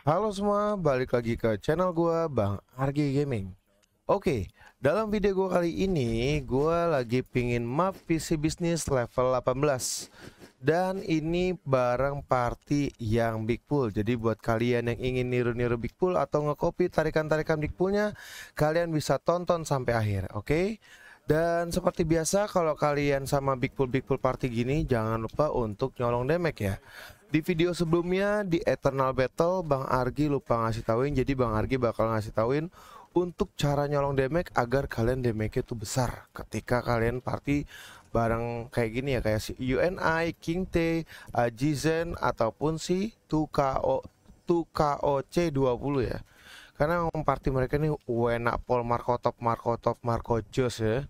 Halo semua, balik lagi ke channel gua Bang Argi Gaming. Oke, dalam video gua kali ini gua lagi pingin map PC bisnis level 18. Dan ini barang party yang Big Pool. Jadi buat kalian yang ingin niru-niru Big Pool atau ngekopi tarikan-tarikan Big Poolnya, kalian bisa tonton sampai akhir, oke? Okay? Dan seperti biasa kalau kalian sama Big Pool Big Pool Party gini jangan lupa untuk nyolong damage ya. Di video sebelumnya di Eternal Battle Bang Argi lupa ngasih tauin jadi Bang Argi bakal ngasih tauin untuk cara nyolong damage agar kalian damage nya itu besar ketika kalian party bareng kayak gini ya kayak si UNI, King T, Ajizen ataupun si 2KO 2KOC20 ya. Karena party mereka ini enak pol Markotop, Markotop, marco Jos ya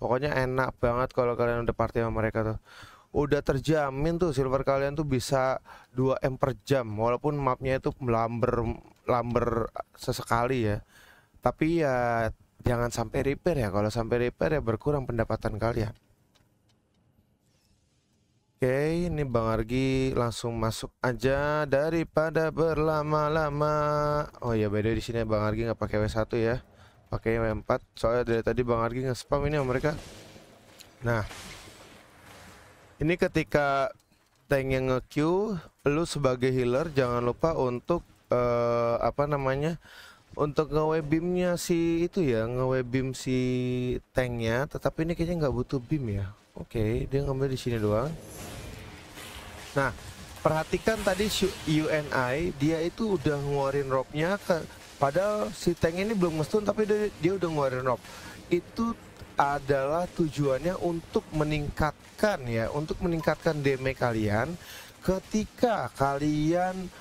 pokoknya enak banget kalau kalian udah party sama mereka tuh udah terjamin tuh silver kalian tuh bisa 2M per jam walaupun mapnya itu melamber lamber sesekali ya tapi ya jangan sampai repair ya kalau sampai repair ya berkurang pendapatan kalian Oke, ini Bang Argi langsung masuk aja daripada berlama-lama. Oh ya, beda di sini Bang Argi nggak pakai W1 ya pakai yang 4 soalnya dari tadi Bang Argi nge-spam ini sama mereka nah ini ketika tank yang nge lu sebagai healer jangan lupa untuk uh, apa namanya untuk ngewebimnya si itu ya ngewebim si tanknya tetapi ini kayaknya nggak butuh beam ya oke okay, dia ngambil di sini doang nah perhatikan tadi UNI dia itu udah ngeluarin robnya Padahal si tank ini belum ngestun tapi dia, dia udah ngeluarin rob. Itu adalah tujuannya untuk meningkatkan ya, untuk meningkatkan damage kalian ketika kalian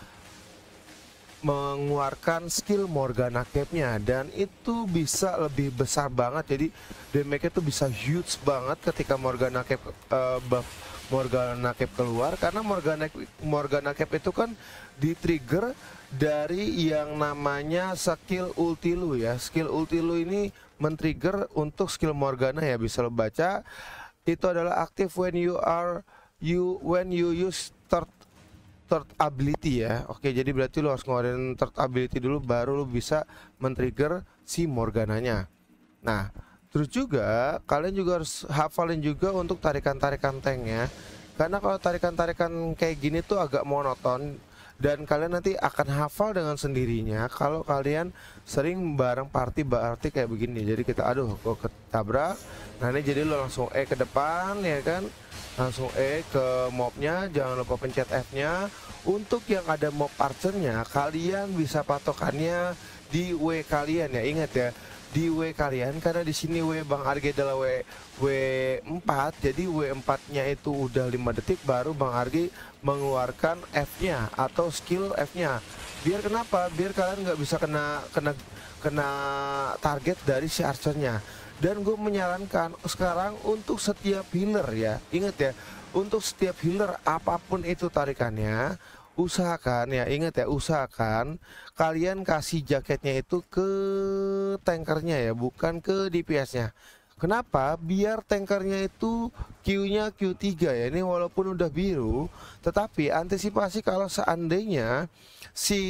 mengeluarkan skill Morgana Cape-nya dan itu bisa lebih besar banget jadi damage-nya tuh bisa huge banget ketika Morgana Cape uh, buff Morgana Cap keluar karena Morgana Morgana Cap itu kan di trigger dari yang namanya skill ulti lu ya. Skill ulti lu ini men-trigger untuk skill Morgana ya bisa lo baca. Itu adalah aktif when you are you when you use third third ability ya. Oke, jadi berarti lo harus ngeluarin third ability dulu baru lo bisa men-trigger si Morgananya. Nah, Terus juga kalian juga harus hafalin juga untuk tarikan-tarikan tanknya Karena kalau tarikan-tarikan kayak gini tuh agak monoton Dan kalian nanti akan hafal dengan sendirinya Kalau kalian sering bareng party-party kayak begini Jadi kita aduh kok ketabrak Nah ini jadi lo langsung E ke depan ya kan Langsung E ke mobnya Jangan lupa pencet F nya Untuk yang ada mob archernya Kalian bisa patokannya di W kalian ya Ingat ya di W kalian karena di sini W Bang Arge adalah W W4 jadi W4-nya itu udah 5 detik baru Bang Arge mengeluarkan F-nya atau skill F-nya. Biar kenapa? Biar kalian nggak bisa kena kena kena target dari si archer-nya. Dan gue menyarankan sekarang untuk setiap healer ya, ingat ya, untuk setiap healer apapun itu tarikannya, usahakan ya ingat ya usahakan kalian kasih jaketnya itu ke tankernya ya bukan ke DPS-nya Kenapa? Biar tankernya itu Q-nya Q3 ya. Ini walaupun udah biru, tetapi antisipasi kalau seandainya si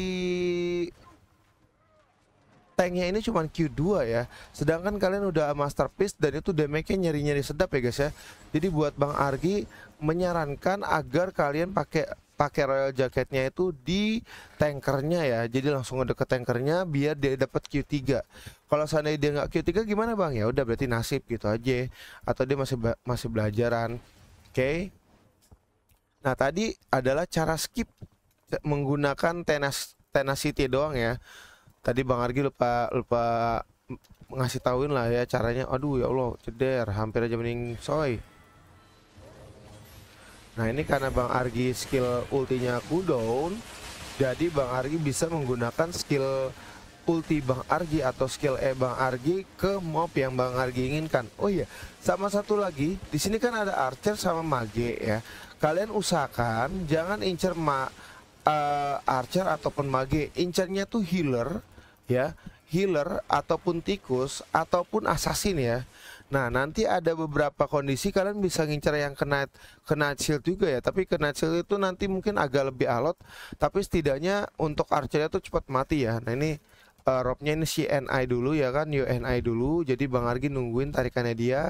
tanknya ini cuma Q2 ya Sedangkan kalian udah masterpiece dan itu damage-nya nyeri-nyeri sedap ya guys ya Jadi buat Bang Argi menyarankan agar kalian pakai pakai royal jaketnya itu di tankernya ya jadi langsung ngedeket tankernya biar dia dapat Q3 kalau seandainya dia nggak Q3 gimana bang ya udah berarti nasib gitu aja atau dia masih masih belajaran oke okay? nah tadi adalah cara skip menggunakan tenas tenacity doang ya tadi bang Argi lupa lupa ngasih tauin lah ya caranya aduh ya Allah ceder hampir aja mending soy Nah ini karena Bang Argi skill ultinya cooldown Jadi Bang Argi bisa menggunakan skill ulti Bang Argi atau skill E Bang Argi ke mob yang Bang Argi inginkan Oh iya sama satu lagi di sini kan ada Archer sama Mage ya Kalian usahakan jangan incer ma uh, Archer ataupun Mage Incernya tuh healer ya Healer ataupun tikus ataupun assassin ya Nah, nanti ada beberapa kondisi kalian bisa ngincar yang kena kena shield juga ya, tapi kena shield itu nanti mungkin agak lebih alot, tapi setidaknya untuk archer itu cepat mati ya. Nah, ini uh, robnya ini CNI dulu ya kan, UNI dulu. Jadi Bang Argi nungguin tarikannya dia.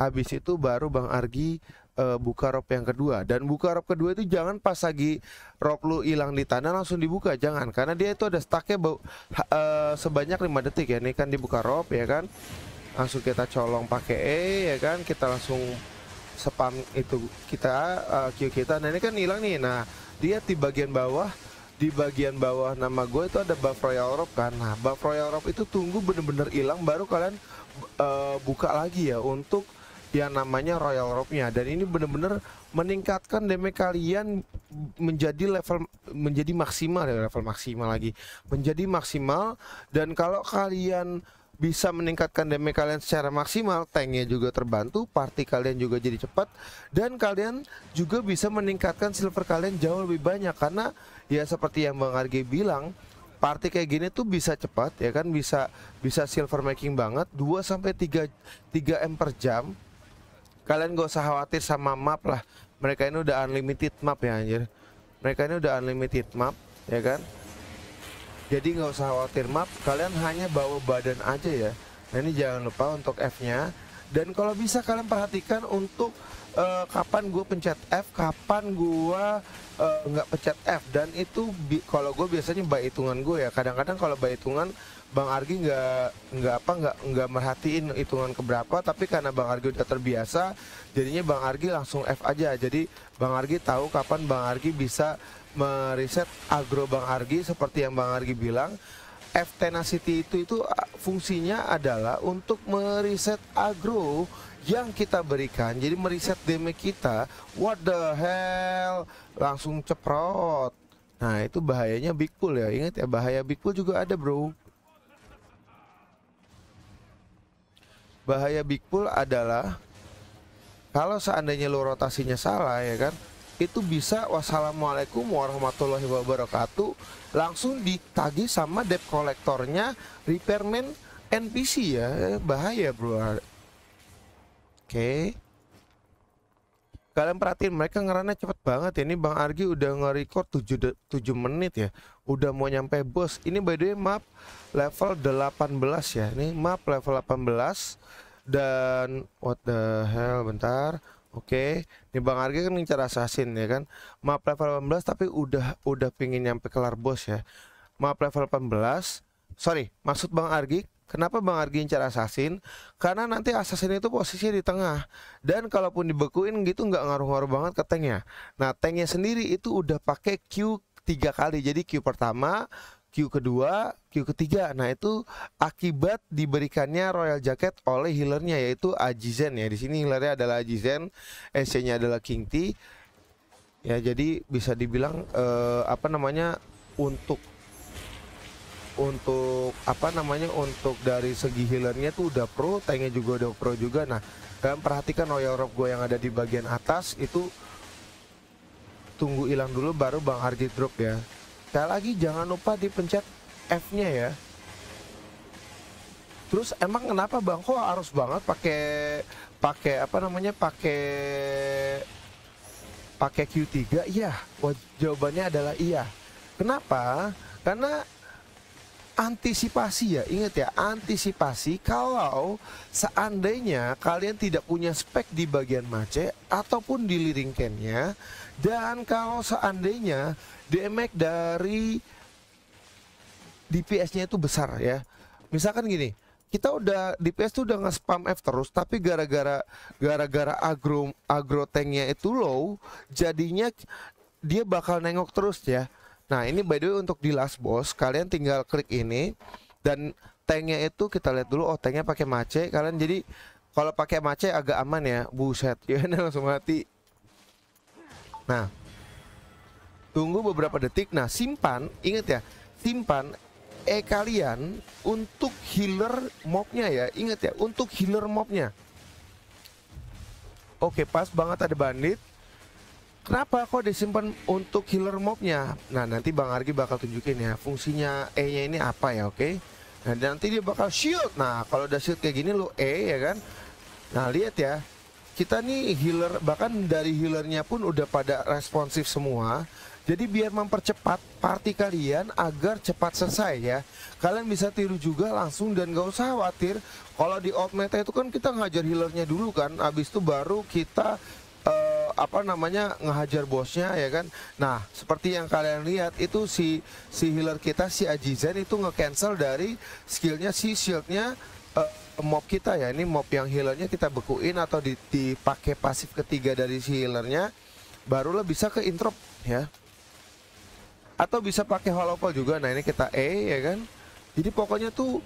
Habis itu baru Bang Argi uh, buka rob yang kedua dan buka rob kedua itu jangan pas lagi rob lu hilang di tanah langsung dibuka jangan karena dia itu ada stucknya uh, sebanyak 5 detik ya ini kan dibuka rob ya kan langsung kita colong pakai E ya kan kita langsung spam itu kita uh, Q kita nah ini kan hilang nih nah dia di bagian bawah di bagian bawah nama gue itu ada buff Royal Rob kan nah buff Royal Rob itu tunggu bener-bener hilang baru kalian uh, buka lagi ya untuk yang namanya Royal rob dan ini bener-bener meningkatkan damage kalian menjadi level menjadi maksimal ya level maksimal lagi menjadi maksimal dan kalau kalian bisa meningkatkan damage kalian secara maksimal, tanknya juga terbantu, party kalian juga jadi cepat, dan kalian juga bisa meningkatkan silver kalian jauh lebih banyak karena ya seperti yang Bang Arge bilang, party kayak gini tuh bisa cepat ya kan bisa bisa silver making banget 2 sampai 3 3 M per jam. Kalian gak usah khawatir sama map lah. Mereka ini udah unlimited map ya anjir. Mereka ini udah unlimited map ya kan jadi nggak usah khawatir map, kalian hanya bawa badan aja ya. Nah ini jangan lupa untuk F-nya. Dan kalau bisa kalian perhatikan untuk uh, kapan gue pencet F, kapan gue eh, nggak uh, pencet F. Dan itu kalau gue biasanya by hitungan gue ya. Kadang-kadang kalau by hitungan Bang Argi nggak nggak apa nggak nggak merhatiin hitungan keberapa tapi karena Bang Argi udah terbiasa jadinya Bang Argi langsung F aja jadi Bang Argi tahu kapan Bang Argi bisa meriset agro Bang Argi seperti yang Bang Argi bilang F Tenacity itu itu fungsinya adalah untuk meriset agro yang kita berikan. Jadi meriset demo kita, what the hell, langsung ceprot. Nah, itu bahayanya Big Pool ya. Ingat ya, bahaya Big Pool juga ada, Bro. Bahaya Big Pool adalah kalau seandainya lo rotasinya salah ya kan, itu bisa wassalamualaikum warahmatullahi wabarakatuh langsung ditagih sama debt kolektornya repairman NPC ya eh, bahaya bro oke okay. kalian perhatiin mereka ngerana cepet banget ya ini Bang Argi udah nge-record 7, 7 menit ya udah mau nyampe bos ini by the way map level 18 ya ini map level 18 dan what the hell bentar Oke, okay. ini Bang Arge kan ngincar assassin ya kan. Map level 18 tapi udah udah pingin nyampe kelar bos ya. Map level 18. Sorry, maksud Bang Argi, kenapa Bang Argi ngincar assassin? Karena nanti assassin itu posisinya di tengah dan kalaupun dibekuin gitu nggak ngaruh-ngaruh banget ke tanknya. Nah, tanknya sendiri itu udah pakai Q tiga kali. Jadi Q pertama, Q kedua, Q ketiga. Nah, itu akibat diberikannya Royal Jacket oleh healernya yaitu Ajizen ya. Di sini healernya adalah Ajizen, SC-nya adalah King T. Ya, jadi bisa dibilang eh, apa namanya untuk untuk apa namanya untuk dari segi healernya tuh udah pro, tanknya juga udah pro juga. Nah, dan perhatikan Royal Rob gue yang ada di bagian atas itu tunggu hilang dulu baru Bang Harji drop ya sekali lagi jangan lupa dipencet F-nya ya terus emang kenapa bang kok harus banget pakai pakai apa namanya pakai pakai Q3 iya jawabannya adalah iya kenapa karena antisipasi ya, ingat ya, antisipasi kalau seandainya kalian tidak punya spek di bagian mace ataupun di liring cannya dan kalau seandainya damage dari DPS-nya itu besar ya. Misalkan gini, kita udah DPS tuh udah nge-spam F terus tapi gara-gara gara-gara agro agro tanknya itu low jadinya dia bakal nengok terus ya Nah ini by the way untuk di last boss kalian tinggal klik ini dan tanknya itu kita lihat dulu oh tanknya pakai mace kalian jadi kalau pakai mace agak aman ya buset ya langsung mati nah tunggu beberapa detik nah simpan ingat ya simpan E kalian untuk healer mobnya ya ingat ya untuk healer mobnya Oke pas banget ada bandit Kenapa kok disimpan untuk healer mobnya? Nah nanti Bang Argi bakal tunjukin ya fungsinya E-nya ini apa ya, oke? Okay? Nah nanti dia bakal shield. Nah kalau udah shield kayak gini lo E ya kan? Nah lihat ya, kita nih healer bahkan dari healernya pun udah pada responsif semua. Jadi biar mempercepat party kalian agar cepat selesai ya. Kalian bisa tiru juga langsung dan gak usah khawatir. Kalau di old meta itu kan kita ngajar healernya dulu kan. Abis itu baru kita Eh, apa namanya ngehajar bosnya ya kan. Nah, seperti yang kalian lihat itu si si healer kita si Ajizen itu nge-cancel dari skillnya si shieldnya uh, mob kita ya. Ini mob yang healernya kita bekuin atau dipakai pasif ketiga dari si healernya barulah bisa ke intro ya. Atau bisa pakai holopol juga. Nah, ini kita E ya kan. Jadi pokoknya tuh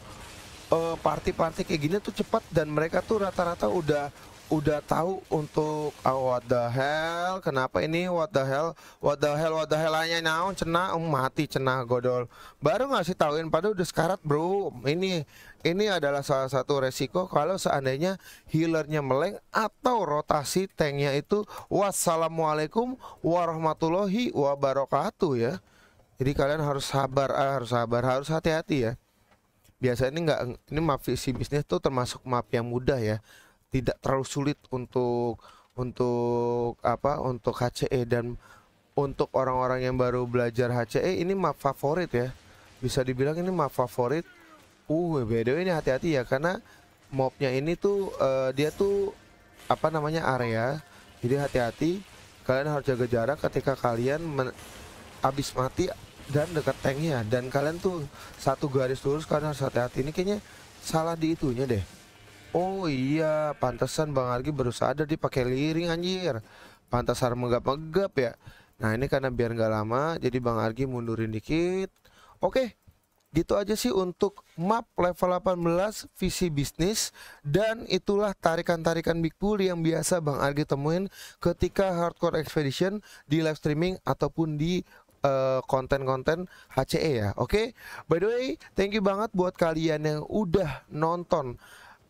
eh, party-party uh, kayak gini tuh cepat dan mereka tuh rata-rata udah udah tahu untuk oh, what the hell kenapa ini what the hell what the hell what the hell hanya naon cena um, mati cena godol baru ngasih tahuin padahal udah sekarat bro ini ini adalah salah satu resiko kalau seandainya healernya meleng atau rotasi tanknya itu wassalamualaikum warahmatullahi wabarakatuh ya jadi kalian harus sabar ah, harus sabar harus hati-hati ya biasanya ini nggak ini map si bisnis tuh termasuk map yang mudah ya tidak terlalu sulit untuk untuk apa untuk HCE dan untuk orang-orang yang baru belajar HCE ini map favorit ya bisa dibilang ini map favorit uh beda ini hati-hati ya karena mobnya ini tuh uh, dia tuh apa namanya area jadi hati-hati kalian harus jaga jarak ketika kalian habis mati dan dekat tanknya dan kalian tuh satu garis lurus karena harus hati-hati ini kayaknya salah di itunya deh Oh iya, pantesan Bang Argi baru sadar dipakai pakai liring anjir. harus megap-megap ya. Nah, ini karena biar nggak lama, jadi Bang Argi mundurin dikit. Oke, gitu aja sih untuk map level 18 visi bisnis dan itulah tarikan-tarikan big pool yang biasa Bang Argi temuin ketika hardcore expedition di live streaming ataupun di eh, konten-konten uh, HCE ya. Oke. Okay? By the way, thank you banget buat kalian yang udah nonton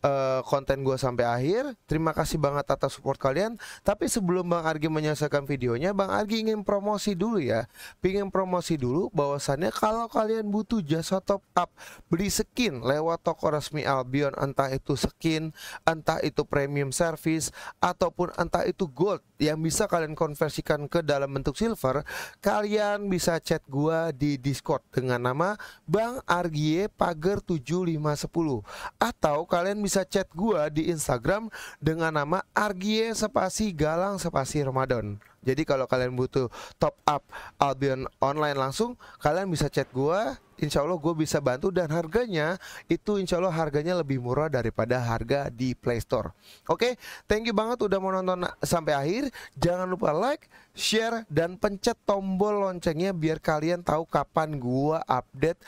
Eh, konten gue sampai akhir. Terima kasih banget atas support kalian. Tapi sebelum Bang Argi menyelesaikan videonya, Bang Argi ingin promosi dulu ya. Pingin promosi dulu bahwasannya kalau kalian butuh jasa top up, beli skin lewat toko resmi Albion, entah itu skin, entah itu premium service, ataupun entah itu gold yang bisa kalian konversikan ke dalam bentuk silver, kalian bisa chat gue di Discord dengan nama Bang Argie Pager 7510 atau kalian bisa bisa chat gue di Instagram dengan nama Argie Sepasi Galang Sepasi Ramadan. Jadi kalau kalian butuh top up Albion online langsung, kalian bisa chat gue. Insya Allah gue bisa bantu dan harganya itu insya Allah harganya lebih murah daripada harga di Play Store. Oke, okay? thank you banget udah mau nonton sampai akhir. Jangan lupa like, share, dan pencet tombol loncengnya biar kalian tahu kapan gue update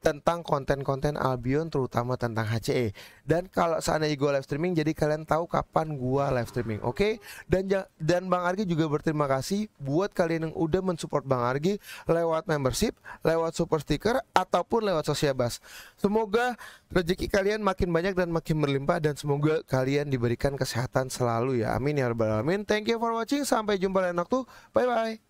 tentang konten-konten Albion terutama tentang HCE. Dan kalau seandainya gue live streaming jadi kalian tahu kapan gue live streaming, oke? Okay? Dan dan Bang Argi juga berterima kasih buat kalian yang udah mensupport Bang Argi lewat membership, lewat super sticker ataupun lewat sosial bus. Semoga rezeki kalian makin banyak dan makin berlimpah dan semoga kalian diberikan kesehatan selalu ya. Amin ya rabbal alamin. Thank you for watching. Sampai jumpa lain waktu. Bye bye.